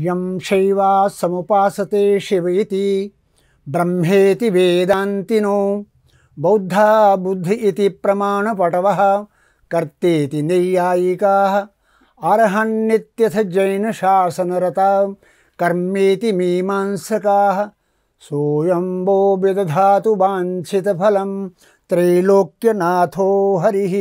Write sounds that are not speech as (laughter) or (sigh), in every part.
यम शैवा समुपासते शिवेति ब्रह्मेति वेदांतिनो बौद्धा बुद्धि इति प्रमाणपटवः कर्तेति अर्थ जैन शासनरता कर्मेति मीमांसकाः सोऽयम्बो विदधातु वाञ्छितफलं त्रैलोक्यनाथो हरिः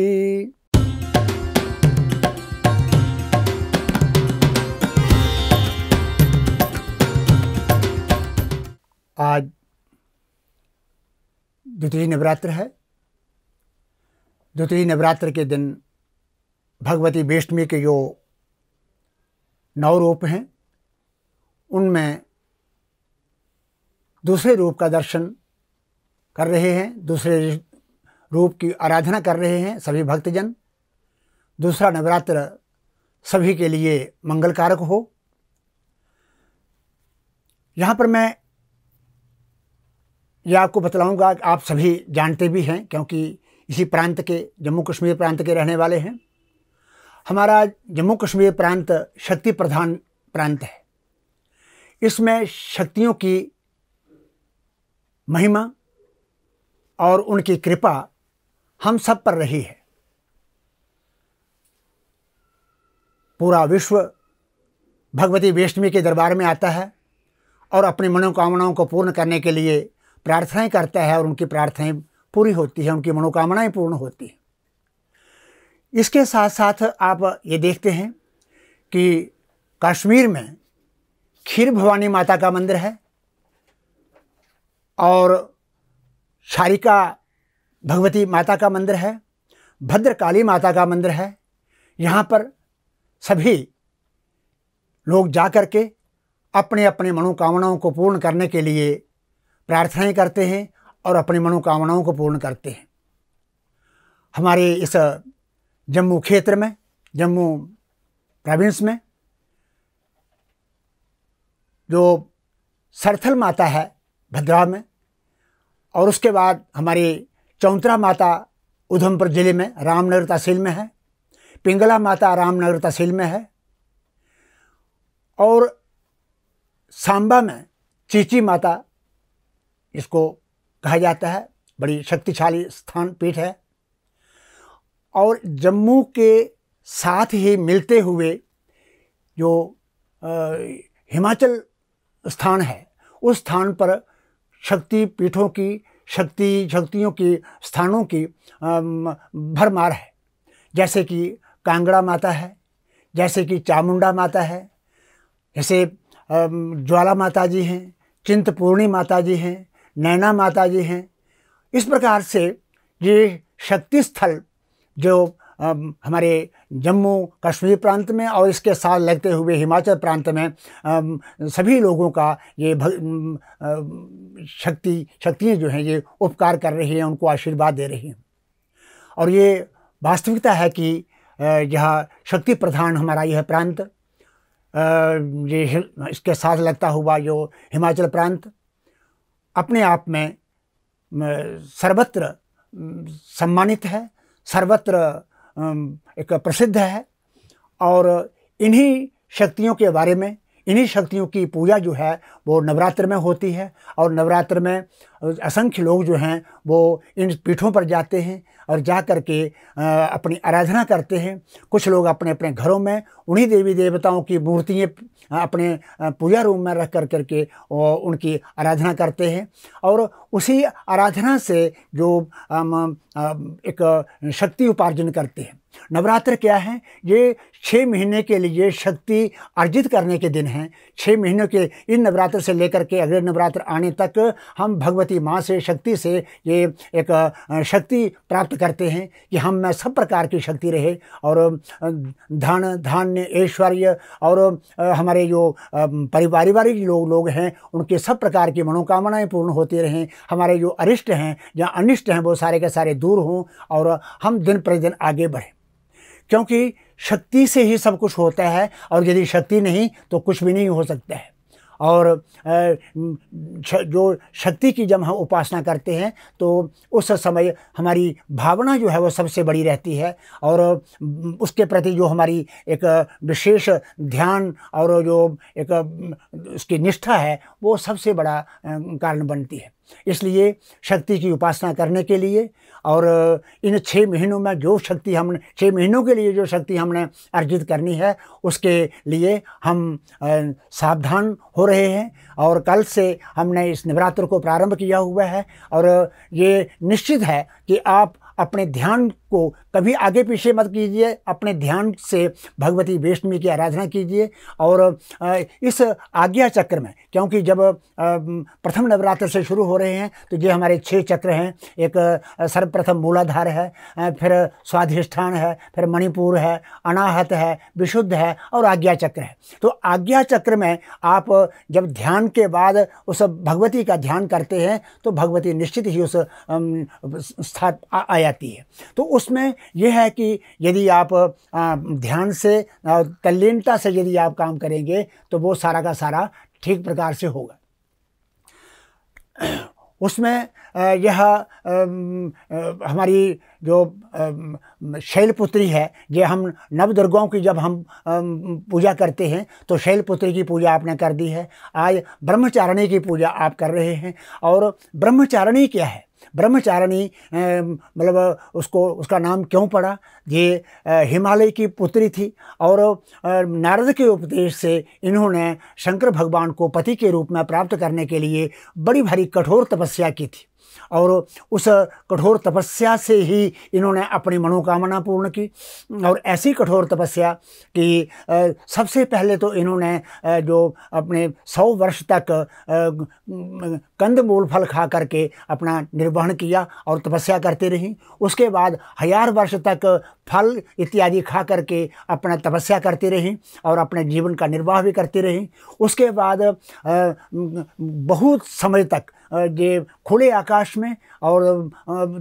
आज द्वितीय नवरात्र है द्वितीय नवरात्र के दिन भगवती वैष्णवी के जो नौ रूप हैं उनमें दूसरे रूप का दर्शन कर रहे हैं दूसरे रूप की आराधना कर रहे हैं सभी भक्तजन दूसरा नवरात्र सभी के लिए मंगलकारक हो यहाँ पर मैं ये आपको बतलाऊंगा आप सभी जानते भी हैं क्योंकि इसी प्रांत के जम्मू कश्मीर प्रांत के रहने वाले हैं हमारा जम्मू कश्मीर प्रांत शक्ति प्रधान प्रांत है इसमें शक्तियों की महिमा और उनकी कृपा हम सब पर रही है पूरा विश्व भगवती वैष्णवी के दरबार में आता है और अपनी मनोकामनाओं को पूर्ण करने के लिए प्रार्थनाएं करता है और उनकी प्रार्थनाएं पूरी होती है उनकी मनोकामनाएं पूर्ण होती हैं इसके साथ साथ आप ये देखते हैं कि कश्मीर में खीर भवानी माता का मंदिर है और शारिका भगवती माता का मंदिर है भद्रकाली माता का मंदिर है यहाँ पर सभी लोग जा कर के अपने अपने मनोकामनाओं को पूर्ण करने के लिए प्रार्थनाएं करते हैं और अपनी मनोकामनाओं को पूर्ण करते हैं हमारे इस जम्मू क्षेत्र में जम्मू प्रोविंस में जो सरथल माता है भद्रा में और उसके बाद हमारी चौंतरा माता उधमपुर ज़िले में रामनगर तहसील में है पिंगला माता रामनगर तहसील में है और सांबा में चीची माता इसको कहा जाता है बड़ी शक्तिशाली स्थान पीठ है और जम्मू के साथ ही मिलते हुए जो हिमाचल स्थान है उस स्थान पर शक्ति पीठों की शक्ति शक्तियों की स्थानों की भरमार है जैसे कि कांगड़ा माता है जैसे कि चामुंडा माता है जैसे ज्वाला माता जी हैं चिंतपूर्णी माता जी हैं नैना माता जी हैं इस प्रकार से ये शक्ति स्थल जो हमारे जम्मू कश्मीर प्रांत में और इसके साथ लगते हुए हिमाचल प्रांत में सभी लोगों का ये भग, शक्ति शक्तियाँ जो हैं ये उपकार कर रही हैं उनको आशीर्वाद दे रही हैं और ये वास्तविकता है कि यह शक्ति प्रधान हमारा यह प्रांत ये इसके साथ लगता हुआ जो हिमाचल प्रांत अपने आप में सर्वत्र सम्मानित है सर्वत्र एक प्रसिद्ध है और इन्हीं शक्तियों के बारे में इन्हीं शक्तियों की पूजा जो है वो नवरात्र में होती है और नवरात्र में असंख्य लोग जो हैं वो इन पीठों पर जाते हैं और जा कर के अपनी आराधना करते हैं कुछ लोग अपने अपने घरों में उन्हीं देवी देवताओं की मूर्तियाँ अपने पूजा रूम में रख कर करके उनकी आराधना करते हैं और उसी आराधना से जो एक शक्ति उपार्जन करते हैं नवरात्र क्या है ये छः महीने के लिए शक्ति अर्जित करने के दिन हैं छः महीनों के इन नवरात्र से लेकर के अगले नवरात्र आने तक हम भगवती माँ से शक्ति से ये एक शक्ति प्राप्त करते हैं कि हम में सब प्रकार की शक्ति रहे और धन धान्य ऐश्वर्य और हमारे जो पारिवारिक लोग लोग हैं उनके सब प्रकार की मनोकामनाएं पूर्ण होती रहें हमारे जो अरिष्ट हैं या अनिष्ट हैं वो सारे के सारे दूर हों और हम दिन प्रतिदिन आगे बढ़ें क्योंकि शक्ति से ही सब कुछ होता है और यदि शक्ति नहीं तो कुछ भी नहीं हो सकता है और जो शक्ति की जब हम उपासना करते हैं तो उस समय हमारी भावना जो है वो सबसे बड़ी रहती है और उसके प्रति जो हमारी एक विशेष ध्यान और जो एक उसकी निष्ठा है वो सबसे बड़ा कारण बनती है इसलिए शक्ति की उपासना करने के लिए और इन छः महीनों में जो शक्ति हमने छः महीनों के लिए जो शक्ति हमने अर्जित करनी है उसके लिए हम सावधान हो रहे हैं और कल से हमने इस नवरात्र को प्रारंभ किया हुआ है और ये निश्चित है कि आप अपने ध्यान को कभी आगे पीछे मत कीजिए अपने ध्यान से भगवती वैष्णवी की आराधना कीजिए और इस आज्ञा चक्र में क्योंकि जब प्रथम नवरात्र से शुरू हो रहे हैं तो ये हमारे छः चक्र हैं एक सर्वप्रथम मूलाधार है फिर स्वाधिष्ठान है फिर मणिपुर है अनाहत है विशुद्ध है और आज्ञा चक्र है तो आज्ञा चक्र में आप जब ध्यान के बाद उस भगवती का ध्यान करते हैं तो भगवती निश्चित ही उस स्थान आया जाती है तो उसमें यह है कि यदि आप ध्यान से तल्लीनता से यदि आप काम करेंगे तो वो सारा का सारा ठीक प्रकार से होगा (clears throat) उसमें यह हमारी जो शैलपुत्री है ये हम नवदुर्गों की जब हम पूजा करते हैं तो शैलपुत्री की पूजा आपने कर दी है आज ब्रह्मचारिणी की पूजा आप कर रहे हैं और ब्रह्मचारिणी क्या है ब्रह्मचारिणी मतलब उसको उसका नाम क्यों पड़ा ये हिमालय की पुत्री थी और नारद के उपदेश से इन्होंने शंकर भगवान को पति के रूप में प्राप्त करने के लिए बड़ी भारी कठोर तपस्या की थी और उस कठोर तपस्या से ही इन्होंने अपनी मनोकामना पूर्ण की और ऐसी कठोर तपस्या कि सबसे पहले तो इन्होंने जो अपने सौ वर्ष तक कंद मूल फल खा करके अपना निर्वहन किया और तपस्या करते रहीं उसके बाद हजार वर्ष तक फल इत्यादि खा करके अपना तपस्या करती रहीं और अपने जीवन का निर्वाह भी करती रहीं उसके बाद बहुत समय तक ये खुले आकाश में और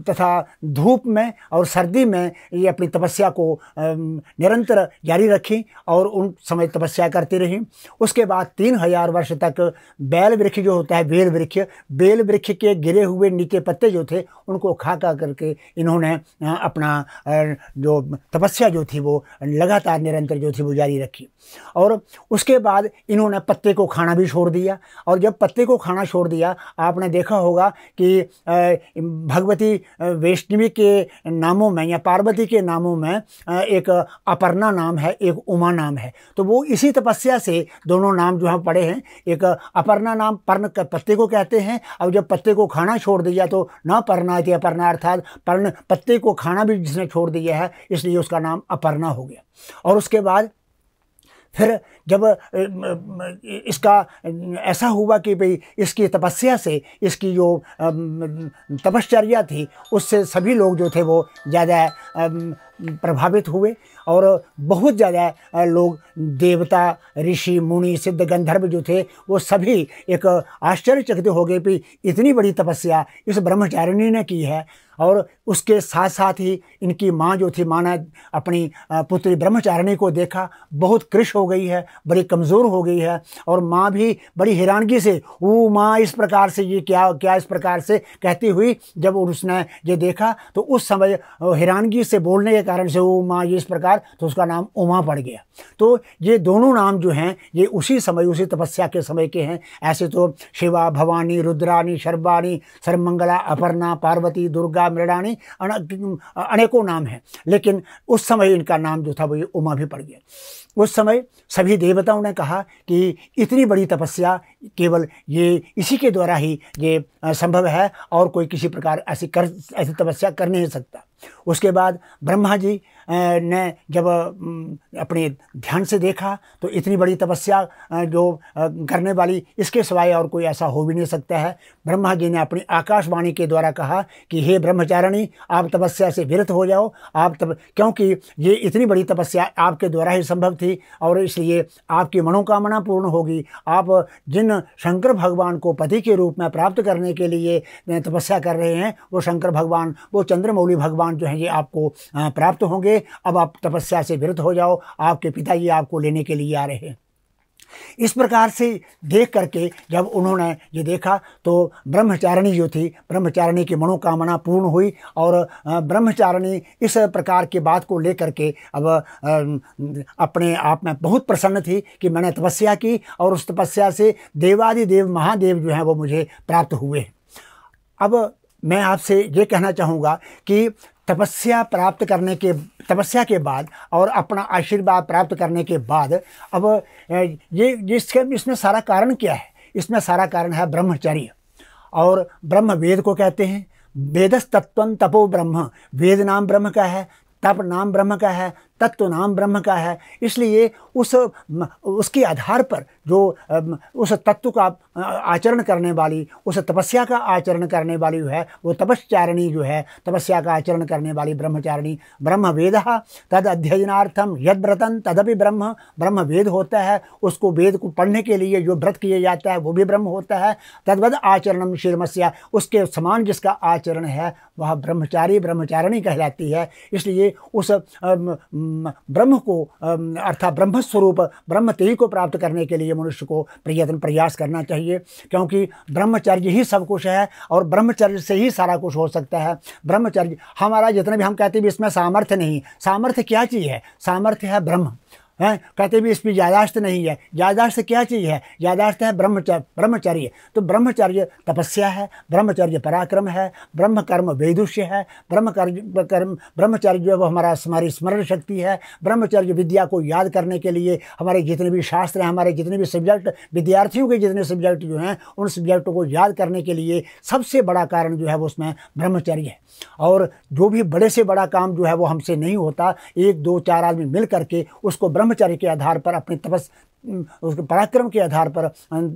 तथा धूप में और सर्दी में ये अपनी तपस्या को निरंतर जारी रखी और उन समय तपस्या करती रहीं उसके बाद तीन हजार वर्ष तक बैल वृक्ष जो होता है बेल वृक्ष बेल वृक्ष के गिरे हुए नीचे पत्ते जो थे उनको खा खा करके इन्होंने अपना जो तपस्या जो थी वो लगातार निरंतर जो थी वो जारी रखी और उसके बाद इन्होंने पत्ते को खाना भी छोड़ दिया और जब पत्ते को खाना छोड़ दिया आपने देखा होगा कि भगवती वैष्णवी के नामों में या पार्वती के नामों में एक अपर्णा नाम है एक उमा नाम है तो वो इसी तपस्या से दोनों नाम जो हम पड़े हैं एक अपर्णा नाम पर्ण पत्ते को कहते हैं और जब पत्ते को खाना छोड़ दिया तो न पर्णा थी अपर्णा अर्थात पर्ण पत्ते को खाना भी जिसने छोड़ दिया है इसलिए उसका नाम अपर्णा हो गया और उसके बाद फिर जब इसका ऐसा हुआ कि भाई इसकी तपस्या से इसकी जो तपश्चर्या थी उससे सभी लोग जो थे वो ज़्यादा प्रभावित हुए और बहुत ज़्यादा लोग देवता ऋषि मुनि सिद्ध गंधर्व जो थे वो सभी एक आश्चर्यचकित हो गए कि इतनी बड़ी तपस्या इस ब्रह्मचारिणी ने की है और उसके साथ साथ ही इनकी माँ जो थी माँ ने अपनी पुत्री ब्रह्मचारिणी को देखा बहुत कृष हो गई है बड़ी कमज़ोर हो गई है और माँ भी बड़ी हैरानगी से वो माँ इस प्रकार से ये क्या क्या इस प्रकार से कहती हुई जब उसने ये देखा तो उस समय हैरानगी से बोलने के कारण से वो माँ ये इस प्रकार तो उसका नाम उमा पड़ गया तो ये दोनों नाम जो हैं ये उसी समय उसी तपस्या के समय के हैं ऐसे तो शिवा भवानी रुद्रानी शर्वानी सर्वमंगला अपर्णा पार्वती दुर्गा मृणानी अनेकों नाम हैं लेकिन उस समय इनका नाम जो था वो उमा भी पड़ गया उस समय सभी देवताओं ने कहा कि इतनी बड़ी तपस्या केवल ये इसी के द्वारा ही ये संभव है और कोई किसी प्रकार ऐसी कर ऐसी तपस्या कर नहीं सकता उसके बाद ब्रह्मा जी ने जब अपने ध्यान से देखा तो इतनी बड़ी तपस्या जो करने वाली इसके सिवाय और कोई ऐसा हो भी नहीं सकता है ब्रह्मा जी ने अपनी आकाशवाणी के द्वारा कहा कि हे ब्रह्मचारिणी आप तपस्या से विरत हो जाओ आप तप क्योंकि ये इतनी बड़ी तपस्या आपके द्वारा ही संभव थी और इसलिए आपकी मनोकामना पूर्ण होगी आप जिन शंकर भगवान को पति के रूप में प्राप्त करने के लिए तपस्या कर रहे हैं वो शंकर भगवान वो चंद्रमौली भगवान जो हैं ये आपको प्राप्त होंगे अब आप तपस्या से विरत हो जाओ आपके पिताजी आपको लेने के लिए आ रहे हैं इस प्रकार से देख करके जब उन्होंने ये देखा तो ब्रह्मचारिणी जो थी ब्रह्मचारिणी की मनोकामना पूर्ण हुई और ब्रह्मचारिणी इस प्रकार की बात को लेकर के अब अपने आप में बहुत प्रसन्न थी कि मैंने तपस्या की और उस तपस्या से देवादि देव महादेव जो हैं वो मुझे प्राप्त हुए अब मैं आपसे ये कहना चाहूँगा कि तपस्या प्राप्त करने के तपस्या के बाद और अपना आशीर्वाद प्राप्त करने के बाद अब ये जिसके इसमें सारा कारण क्या है इसमें सारा कारण है ब्रह्मचर्य और ब्रह्म वेद को कहते हैं वेदस तत्वन तपो ब्रह्म वेद नाम ब्रह्म का है तप नाम ब्रह्म का है तत्व तो नाम ब्रह्म का है इसलिए उस उसके आधार पर जो उस तत्व का आचरण करने वाली उस तपस्या का आचरण करने वाली है वो तपस्चारिणी जो है तपस्या का आचरण करने वाली ब्रह्मचारिणी ब्रह्म वेद तद अध्ययनार्थम यद व्रतन तदपि ब्रह्म ब्रह्म वेद होता है उसको वेद को पढ़ने के लिए जो व्रत किया जाता है वो भी ब्रह्म होता है तद्वद आचरण श्रीमस्या उसके समान जिसका आचरण है वह ब्रह्मचारी ब्रह्मचारिणी कहलाती है इसलिए उस ब्रह्म को अर्थात ब्रह्म स्वरूप ब्रह्म तेई को प्राप्त करने के लिए मनुष्य को प्रयत्न प्रयास करना चाहिए क्योंकि ब्रह्मचर्य ही सब कुछ है और ब्रह्मचर्य से ही सारा कुछ हो सकता है ब्रह्मचर्य हमारा जितना भी हम कहते हैं इसमें सामर्थ्य नहीं सामर्थ्य क्या चीज़ है सामर्थ्य है ब्रह्म हैं कहते भी इसमें यादाश्त नहीं है यादाश्त क्या चीज़ है यादाश्त है ब्रह्मचर्य ब्रह्मचर्य तो ब्रह्मचर्य तपस्या है ब्रह्मचर्य पराक्रम है ब्रह्म कर्म वेदुष्य है ब्रह्म कर्म ब्रह्मचर्य जो है वो हमारा हमारी स्मरण शक्ति है ब्रह्मचर्य विद्या को याद करने के लिए हमारे जितने भी शास्त्र हैं हमारे जितने भी सब्जेक्ट विद्यार्थियों के जितने सब्जेक्ट जो हैं उन सब्जेक्टों को याद करने के लिए सबसे बड़ा कारण जो है वो उसमें ब्रह्मचर्य है और जो भी बड़े से बड़ा काम जो है वो हमसे नहीं होता एक दो चार आदमी मिल करके उसको ब्रह्म ब्रह्मचर्य के आधार पर अपनी तपस उसके पराक्रम के आधार पर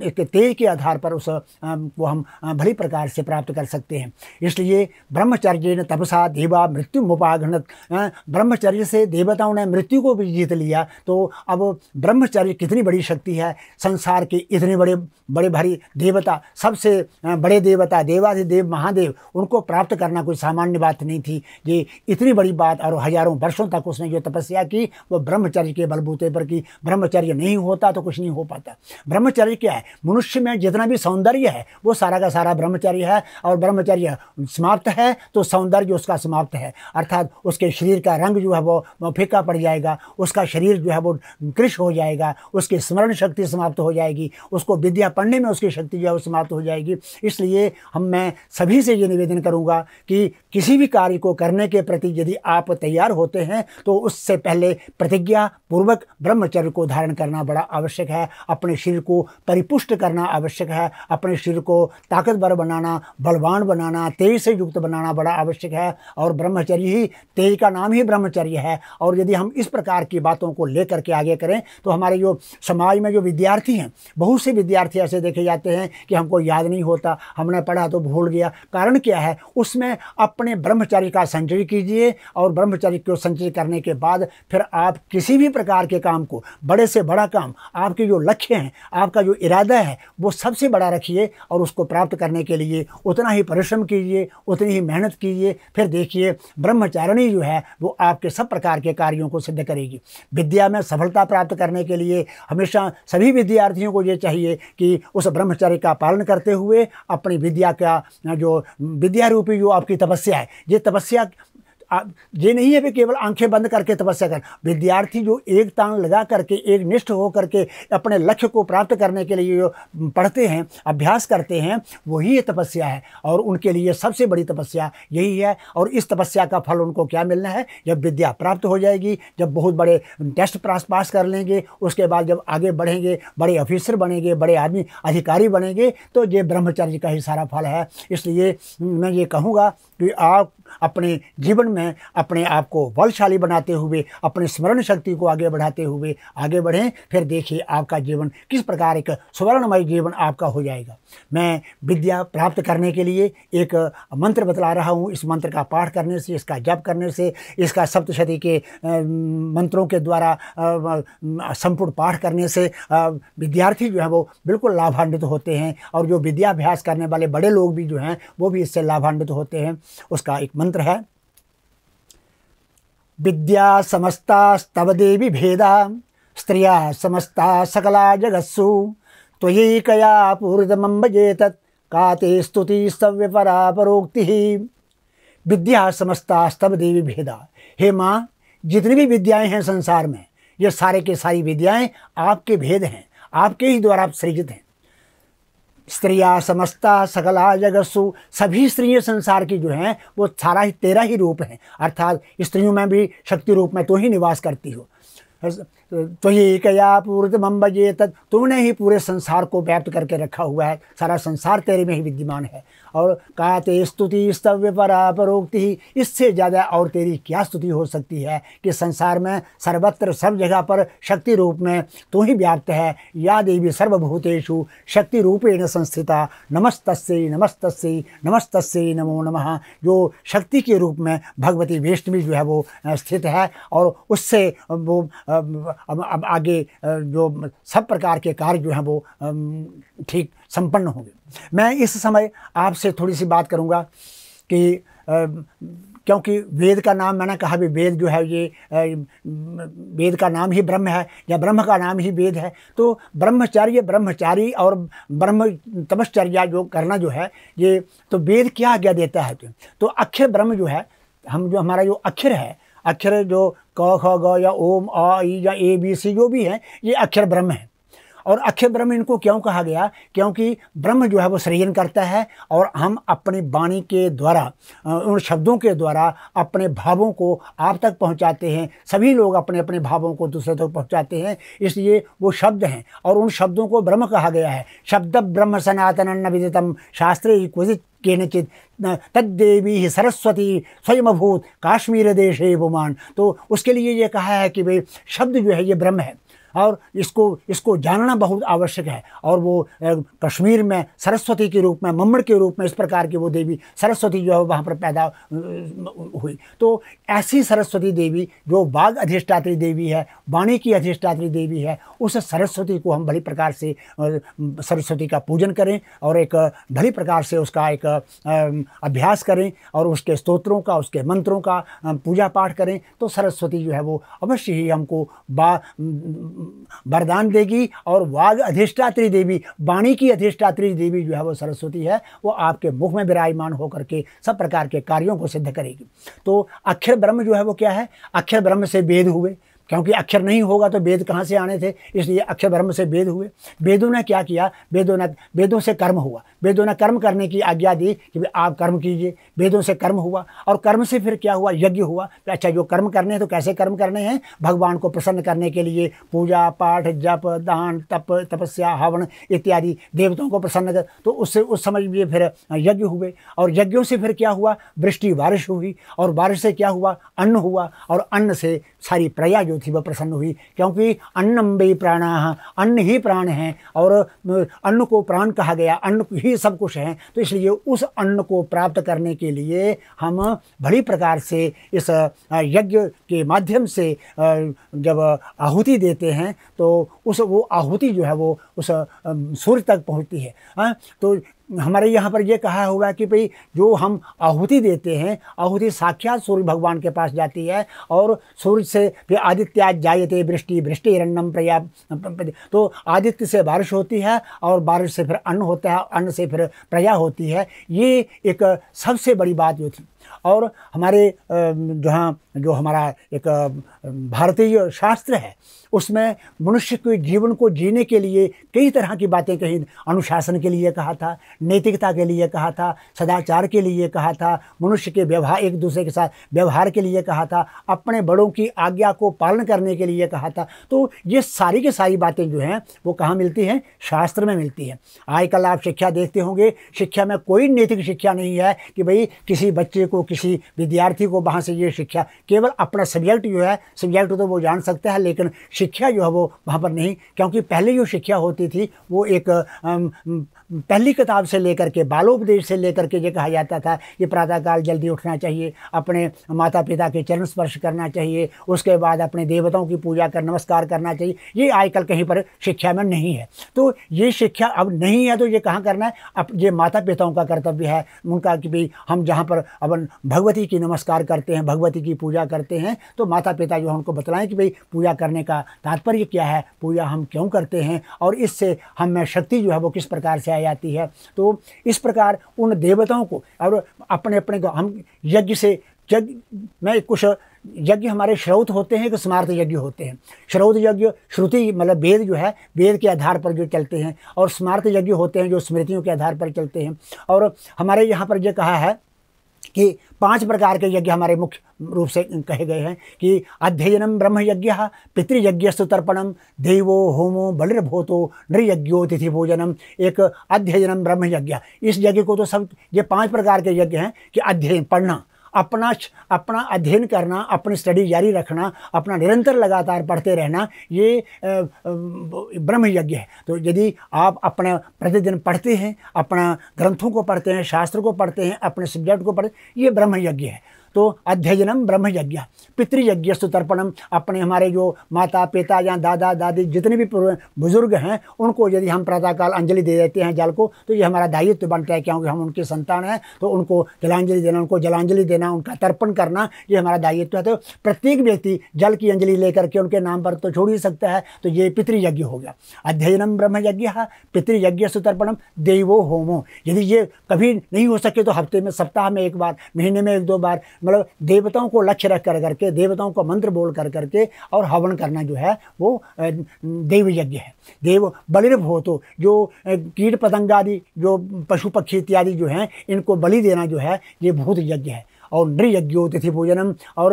एक तेज के आधार पर उस को हम भली प्रकार से प्राप्त कर सकते हैं इसलिए ब्रह्मचर्य ने तपसा देवा मृत्यु मुपाघनत ब्रह्मचर्य से देवताओं ने मृत्यु को भी जीत लिया तो अब ब्रह्मचर्य कितनी बड़ी शक्ति है संसार के इतने बड़े बड़े भारी देवता सबसे बड़े देवता देवाधिदेव महादेव उनको प्राप्त करना कोई सामान्य बात नहीं थी ये इतनी बड़ी बात और हजारों वर्षों तक उसने जो तपस्या की वो ब्रह्मचर्य के बलबूते पर की ब्रह्मचर्य नहीं हो होता तो कुछ नहीं हो पाता ब्रह्मचर्य क्या है मनुष्य में जितना भी सौंदर्य है वो सारा का सारा ब्रह्मचर्य है और ब्रह्मचर्य समाप्त है तो सौंदर्य उसका समाप्त है अर्थात उसके शरीर का रंग जो है वो फीका पड़ जाएगा उसका शरीर जो है वो कृष हो जाएगा उसकी स्मरण शक्ति समाप्त हो जाएगी उसको विद्या पढ़ने में उसकी शक्ति जो है वो समाप्त हो जाएगी इसलिए हम मैं सभी से ये निवेदन करूँगा कि किसी भी कार्य को करने के प्रति यदि आप तैयार होते हैं तो उससे पहले प्रतिज्ञा पूर्वक ब्रह्मचर्य को धारण करना बड़ा आवश्यक है अपने शरीर को परिपुष्ट करना आवश्यक है अपने शरीर को ताकतवर बनाना बलवान बनाना तेज से युक्त बनाना बड़ा आवश्यक है और ब्रह्मचर्य ही तेज का नाम ही ब्रह्मचर्य है और यदि हम इस प्रकार की बातों को लेकर के आगे करें तो हमारे जो समाज में जो विद्यार्थी हैं बहुत से विद्यार्थी ऐसे देखे जाते हैं कि हमको याद नहीं होता हमने पढ़ा तो भूल गया कारण क्या है उसमें अपने ब्रह्मचर्य का संचय कीजिए और ब्रह्मचर्य को संचय करने के बाद फिर आप किसी भी प्रकार के काम को बड़े से बड़ा काम आपके जो लक्ष्य हैं आपका जो इरादा है वो सबसे बड़ा रखिए और उसको प्राप्त करने के लिए उतना ही परिश्रम कीजिए उतनी ही मेहनत कीजिए फिर देखिए ब्रह्मचारिणी जो है वो आपके सब प्रकार के कार्यों को सिद्ध करेगी विद्या में सफलता प्राप्त करने के लिए हमेशा सभी विद्यार्थियों को ये चाहिए कि उस ब्रह्मचर्य का पालन करते हुए अपनी विद्या का जो विद्या रूपी जो आपकी तपस्या है ये तपस्या ये नहीं है कि केवल आंखें बंद करके तपस्या कर विद्यार्थी जो एक तान लगा करके एक निष्ठ हो करके अपने लक्ष्य को प्राप्त करने के लिए जो पढ़ते हैं अभ्यास करते हैं वही तपस्या है और उनके लिए सबसे बड़ी तपस्या यही है और इस तपस्या का फल उनको क्या मिलना है जब विद्या प्राप्त हो जाएगी जब बहुत बड़े टेस्ट पास पास कर लेंगे उसके बाद जब आगे बढ़ेंगे बड़े ऑफिसर बनेंगे बड़े आदमी अधिकारी बनेंगे तो ये ब्रह्मचर्य का ही सारा फल है इसलिए मैं ये कहूँगा कि आप अपने जीवन में हैं अपने आप को बलशाली बनाते हुए अपने स्मरण शक्ति को आगे बढ़ाते हुए आगे बढ़ें फिर देखिए आपका जीवन किस प्रकार एक स्वर्णमय जीवन आपका हो जाएगा मैं विद्या प्राप्त करने के लिए एक मंत्र बतला रहा हूँ इस मंत्र का पाठ करने से इसका जप करने से इसका सप्तशती के मंत्रों के द्वारा संपूर्ण पाठ करने से विद्यार्थी जो है वो बिल्कुल लाभान्वित होते हैं और जो विद्याभ्यास करने वाले बड़े लोग भी जो हैं वो भी इससे लाभान्वित होते हैं उसका एक मंत्र है विद्या समस्ता स्तव देवी भेदा स्त्रिया समस्ता सकला जगत्सु त्वयैकया पूरितमंबजे तत् का ते स्तुति स्तव्यपरा परोक्ति विद्या समस्ता स्तव देवी भेदा हे माँ जितनी भी विद्याएं हैं संसार में ये सारे के सारी विद्याएं आपके भेद हैं आपके ही द्वारा आप सृजित हैं स्त्रिया समस्ता सकला जगत्सु सभी स्त्रियाँ संसार की जो हैं वो सारा ही तेरा ही रूप हैं अर्थात स्त्रियों में भी शक्ति रूप में तो ही निवास करती हो तो ही कया पूर्त मम्बजे तत् तुमने ही पूरे संसार को व्याप्त करके रखा हुआ है सारा संसार तेरे में ही विद्यमान है और कहा ते स्तुति स्तव्य पर अपरोक्ति इससे ज़्यादा और तेरी क्या स्तुति हो सकती है कि संसार में सर्वत्र सब जगह पर शक्ति रूप में तू ही व्याप्त है या देवी सर्वभूतेषु शक्ति रूपेण संस्थिता नमस्त नमस्त नमस्त नमो नम जो शक्ति के रूप में भगवती वैष्णवी जो है वो स्थित है और उससे वो अब आगे जो सब प्रकार के कार्य जो हैं वो ठीक संपन्न होंगे मैं इस समय आपसे थोड़ी सी बात करूँगा कि आ, क्योंकि वेद का नाम मैंने कहा भी वेद जो है ये वेद का नाम ही ब्रह्म है या ब्रह्म का नाम ही वेद है तो ब्रह्मचर्य ब्रह्मचारी और ब्रह्म तपश्चर्या जो करना जो है ये तो वेद क्या आज्ञा देता है तो, तो अक्षर ब्रह्म जो है हम जो हमारा जो अक्षर है अक्षर जो क ख ग या ओम आ ई या ए बी सी जो भी है ये अक्षर ब्रह्म है और अक्षय ब्रह्म इनको क्यों कहा गया क्योंकि ब्रह्म जो है वो सृजन करता है और हम अपनी वाणी के द्वारा उन शब्दों के द्वारा अपने भावों को आप तक पहुंचाते हैं सभी लोग अपने अपने भावों को दूसरे तक पहुंचाते हैं इसलिए वो शब्द हैं और उन शब्दों को ब्रह्म कहा गया है शब्द ब्रह्म सनातन विदितम शास्त्रे क्वचित केनचित तद्देवी सरस्वती स्वयंभूत काश्मीर देश है बुमान तो उसके लिए ये कहा है कि भाई शब्द जो है ये ब्रह्म है और इसको इसको जानना बहुत आवश्यक है और वो कश्मीर में सरस्वती के रूप में मम्मड़ के रूप में इस प्रकार की वो देवी सरस्वती जो है वहाँ पर पैदा हुई तो ऐसी सरस्वती देवी जो बाघ अधिष्ठात्री देवी है वाणी की अधिष्ठात्री देवी है उस सरस्वती को हम भली प्रकार से सरस्वती का पूजन करें और एक भली प्रकार से उसका एक अभ्यास करें और उसके स्तोत्रों का उसके मंत्रों का पूजा पाठ करें तो सरस्वती जो है वो अवश्य ही हमको बा वरदान देगी और वाग अधिष्ठात्री देवी वाणी की अधिष्ठात्री देवी जो है वो सरस्वती है वो आपके मुख में विराजमान होकर के सब प्रकार के कार्यों को सिद्ध करेगी तो अक्षर ब्रह्म जो है वो क्या है अक्षर ब्रह्म से वेद हुए क्योंकि अक्षर नहीं होगा तो वेद कहाँ से आने थे इसलिए अक्षर ब्रह्म से वेद हुए वेदों ने क्या किया वेदों ने वेदों से कर्म हुआ वेदों ने कर्म करने की आज्ञा दी कि भाई आप कर्म कीजिए वेदों से कर्म हुआ और कर्म से फिर क्या हुआ यज्ञ हुआ तो अच्छा जो कर्म करने हैं तो कैसे कर्म करने हैं भगवान को प्रसन्न करने के लिए पूजा पाठ जप दान तप तपस्या हवन इत्यादि देवताओं को प्रसन्न कर तो उससे उस समय ये फिर यज्ञ हुए और यज्ञों से फिर क्या हुआ वृष्टि बारिश हुई और बारिश से क्या हुआ अन्न हुआ और अन्न से सारी प्रया जो जो थी वह प्रसन्न हुई क्योंकि अन्नम्बे प्राण अन्न ही प्राण हैं और अन्न को प्राण कहा गया अन्न ही सब कुछ है तो इसलिए उस अन्न को प्राप्त करने के लिए हम भली प्रकार से इस यज्ञ के माध्यम से जब आहुति देते हैं तो उस वो आहुति जो है वो उस सूर्य तक पहुँचती है हाँ, तो हमारे यहाँ पर यह कहा हुआ कि भाई जो हम आहुति देते हैं आहुति साक्षात सूर्य भगवान के पास जाती है और सूर्य से फिर आदित्य जायते वृष्टि वृष्टि रन्नम प्रया तो आदित्य से बारिश होती है और बारिश से फिर अन्न होता है अन्न से फिर प्रया होती है ये एक सबसे बड़ी बात जो थी और हमारे हाँ जो हमारा एक भारतीय शास्त्र है उसमें मनुष्य के जीवन को जीने के लिए कई तरह की बातें कही अनुशासन के लिए कहा था नैतिकता के लिए कहा था सदाचार के लिए कहा था मनुष्य के व्यवहार एक दूसरे के साथ व्यवहार के लिए कहा था अपने बड़ों की आज्ञा को पालन करने के लिए कहा था तो ये सारी की सारी बातें जो हैं वो कहाँ मिलती हैं शास्त्र में मिलती हैं आजकल आप शिक्षा देखते होंगे शिक्षा में कोई नैतिक शिक्षा नहीं है कि भाई किसी बच्चे को किसी विद्यार्थी को वहाँ से ये शिक्षा केवल अपना सब्जेक्ट जो है सब्जेक्ट तो वो जान सकता है लेकिन शिक्षा जो है वो वहाँ पर नहीं क्योंकि पहले जो शिक्षा होती थी वो एक पहली किताब से लेकर के बालोपदेश से लेकर के ये कहा जाता था कि प्रातःकाल जल्दी उठना चाहिए अपने माता पिता के चरण स्पर्श करना चाहिए उसके बाद अपने देवताओं की पूजा कर नमस्कार करना चाहिए ये आजकल कहीं पर शिक्षा में नहीं है तो ये शिक्षा अब नहीं है तो ये कहाँ करना है अब ये माता पिताओं का कर्तव्य है उनका कि भाई हम जहाँ पर अपन भगवती की नमस्कार करते हैं भगवती की पूजा करते हैं तो माता पिता जो है उनको बतलाएं कि भाई पूजा करने का तात्पर्य क्या है पूजा हम क्यों करते हैं और इससे हमें शक्ति जो है वो किस प्रकार से आए जाती है तो इस प्रकार उन देवताओं को और अपने अपने हम यज्ञ से यज्ञ में कुछ यज्ञ हमारे श्रौत होते हैं कि स्मार्थ यज्ञ होते हैं श्रौत यज्ञ श्रुति मतलब वेद जो है वेद के आधार पर जो चलते हैं और स्मार्थ यज्ञ होते हैं जो स्मृतियों के आधार पर चलते हैं और हमारे यहाँ पर जो कहा है कि पांच प्रकार के यज्ञ हमारे मुख्य रूप से कहे गए हैं कि अध्ययनम ब्रह्म यज्ञ पितृयज्ञ सुतर्पणम देवो होमो बलिर्भूतो नृयज्ञो तिथि भोजनम एक अध्ययनम ब्रह्म यज्ञ इस यज्ञ को तो सब ये पांच प्रकार के यज्ञ हैं कि अध्ययन पढ़ना अपना अपना अध्ययन करना अपनी स्टडी जारी रखना अपना निरंतर लगातार पढ़ते रहना ये ब्रह्म यज्ञ है तो यदि आप अपना प्रतिदिन पढ़ते हैं अपना ग्रंथों को पढ़ते हैं शास्त्र को पढ़ते हैं अपने सब्जेक्ट को पढ़ते हैं ये ब्रह्म यज्ञ है तो अध्ययनम ब्रह्म यज्ञ पितृयज्ञ तर्पणम अपने हमारे जो माता पिता या दादा दादी जितने भी बुजुर्ग हैं उनको यदि हम प्रातःकाल अंजलि दे देते हैं जल को तो ये हमारा दायित्व बनता है क्योंकि हम उनके संतान हैं तो उनको जलांजलि देना उनको जलांजलि देना उनका तर्पण करना ये हमारा दायित्व है तो प्रत्येक व्यक्ति जल की अंजलि लेकर के उनके नाम पर तो छोड़ ही सकता है तो ये पितृयज्ञ हो गया अध्ययनम ब्रह्मयज्ञ पितृयज्ञ सुतर्पणम देवो होमो यदि ये कभी नहीं हो सके तो हफ्ते में सप्ताह में एक बार महीने में एक दो बार मतलब देवताओं को लक्ष्य रख कर करके देवताओं का मंत्र बोल कर करके और हवन करना जो है वो देव यज्ञ है देव हो तो जो कीट पतंग आदि जो पशु पक्षी इत्यादि जो हैं इनको बलि देना जो है ये भूत यज्ञ है और नृयज्ञोतिथि भोजनम और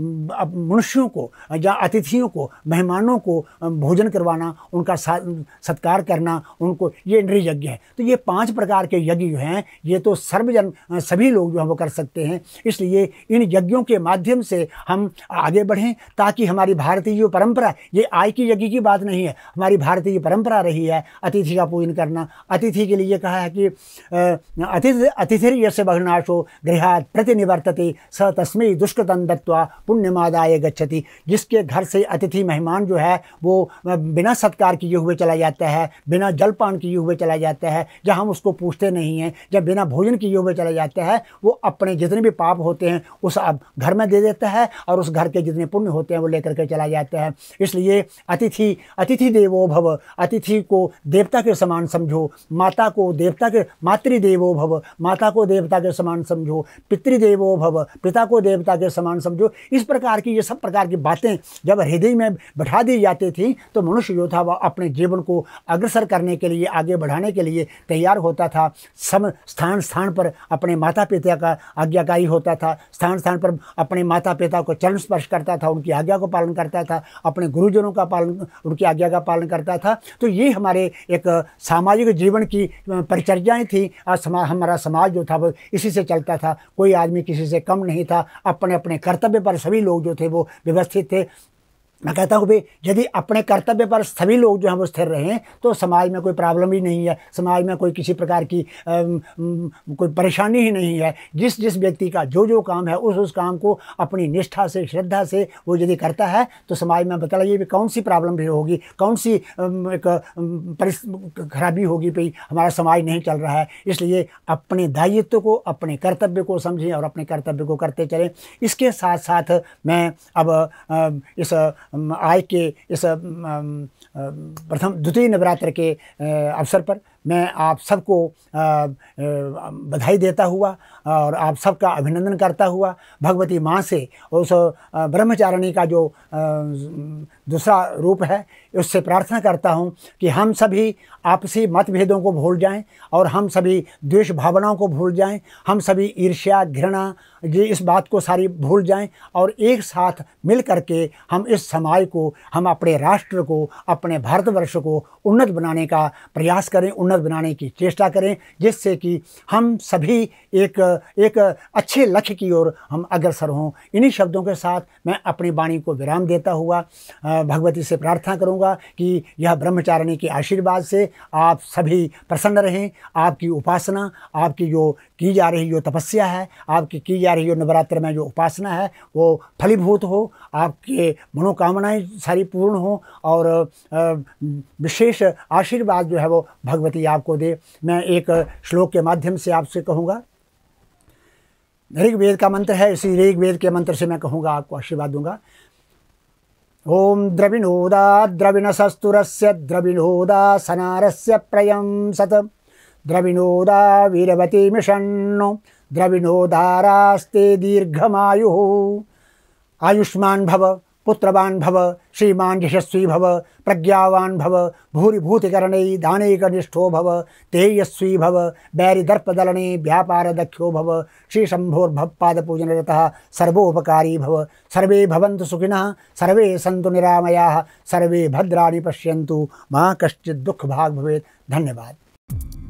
मनुष्यों को या अतिथियों को मेहमानों को भोजन करवाना उनका सत्कार करना उनको ये नृयज्ञ है तो ये पांच प्रकार के यज्ञ जो हैं ये तो सर्वजन सभी लोग जो है वो कर सकते हैं इसलिए इन यज्ञों के माध्यम से हम आगे बढ़ें ताकि हमारी भारतीय जो परंपरा ये आय की यज्ञ की बात नहीं है हमारी भारतीय परंपरा रही है अतिथि का पूजन करना अतिथि के लिए कहा है कि अतिथि अतिथि यश बहुनाश हो प्रति निवर्तते स तस्मय दुष्कृतन दत्वा पुण्यमादाय गच्छति जिसके घर से अतिथि मेहमान जो है वो बिना सत्कार किए हुए चला जाता है बिना जलपान किए हुए चला जाता है जब हम उसको पूछते नहीं हैं जब बिना भोजन किए हुए चला जाता है वो अपने जितने भी पाप होते हैं उस घर में दे देता है और उस घर के जितने पुण्य होते हैं वो लेकर के चला जाता है इसलिए अतिथि अतिथि देवो भव अतिथि को देवता के समान समझो माता को देवता के मातृदेवो भव माता को देवता के समान समझो पितृदेव देवो भव पिता को देवता के समान समझो इस प्रकार की ये सब प्रकार की बातें जब हृदय में बैठा दी जाती थी तो मनुष्य जो था वह अपने जीवन को अग्रसर करने के लिए आगे बढ़ाने के लिए तैयार होता था सम स्थान स्थान पर अपने माता पिता का आज्ञाकारी होता था स्थान स्थान पर अपने माता पिता को चरण स्पर्श करता था उनकी आज्ञा को पालन करता था अपने गुरुजनों का पालन उनकी आज्ञा का पालन करता था तो ये हमारे एक सामाजिक जीवन की परिचर्याएँ थी आज समा, हमारा समाज जो था वो इसी से चलता था कोई आदमी किसी से कम नहीं था अपने अपने कर्तव्य पर सभी लोग जो थे वो व्यवस्थित थे मैं कहता हूँ भाई यदि अपने कर्तव्य पर सभी लोग जो हैं वो स्थिर रहें तो समाज में कोई प्रॉब्लम ही नहीं है समाज में कोई किसी प्रकार की आ, कोई परेशानी ही नहीं है जिस जिस व्यक्ति का जो जो काम है उस उस काम को अपनी निष्ठा से श्रद्धा से वो यदि करता है तो समाज में बता भी कौन सी प्रॉब्लम भी होगी कौन सी एक खराबी होगी भाई हमारा समाज नहीं चल रहा है इसलिए अपने दायित्व को अपने कर्तव्य को समझें और अपने कर्तव्य को करते चलें इसके साथ साथ मैं अब इस आज के इस प्रथम द्वितीय नवरात्र के अवसर पर मैं आप सबको बधाई देता हुआ और आप सबका अभिनंदन करता हुआ भगवती माँ से उस ब्रह्मचारिणी का जो दूसरा रूप है उससे प्रार्थना करता हूँ कि हम सभी आपसी मतभेदों को भूल जाएं और हम सभी द्वेष भावनाओं को भूल जाएं हम सभी ईर्ष्या घृणा ये इस बात को सारी भूल जाएं और एक साथ मिल करके हम इस समाज को हम अपने राष्ट्र को अपने भारतवर्ष को उन्नत बनाने का प्रयास करें उन्नत उन्नत बनाने की चेष्टा करें जिससे कि हम सभी एक एक अच्छे लक्ष्य की ओर हम अग्रसर हों इन्हीं शब्दों के साथ मैं अपनी वाणी को विराम देता हुआ भगवती से प्रार्थना करूंगा कि यह ब्रह्मचारिणी के आशीर्वाद से आप सभी प्रसन्न रहें आपकी उपासना आपकी जो की जा रही जो तपस्या है आपकी की जा रही जो नवरात्र में जो उपासना है वो फलीभूत हो आपके मनोकामनाएं सारी पूर्ण हो और विशेष आशीर्वाद जो है वो भगवती जानकारी आपको दे मैं एक श्लोक के माध्यम से आपसे कहूँगा ऋग्वेद का मंत्र है इसी ऋग्वेद के मंत्र से मैं कहूँगा आपको आशीर्वाद दूंगा ओम द्रविणोदा द्रविण द्रविणसस्तुर द्रविणोदा सनारस्य प्रयम सत द्रविणोदा वीरवती मिषण्णो द्रविणोदारास्ते दीर्घमायु आयुष्मान भव पुत्रवान भव श्रीमान यशस्वी भव प्रज्ञावान भव भूरिभूतिकरणे दानैकनिष्ठो भव तेजस्वी भव बैरिदर्पदलने व्यापारदख्यो भव श्रीशम्भोर्भवपादपूजनरतः सर्वोपकारी भव सर्वे भवन्तु सुखिनः सर्वे सन्तु निरामयाः सर्वे भद्राणि पश्यन्तु मा कश्चित् दुःखभाग् भवेत् धन्यवाद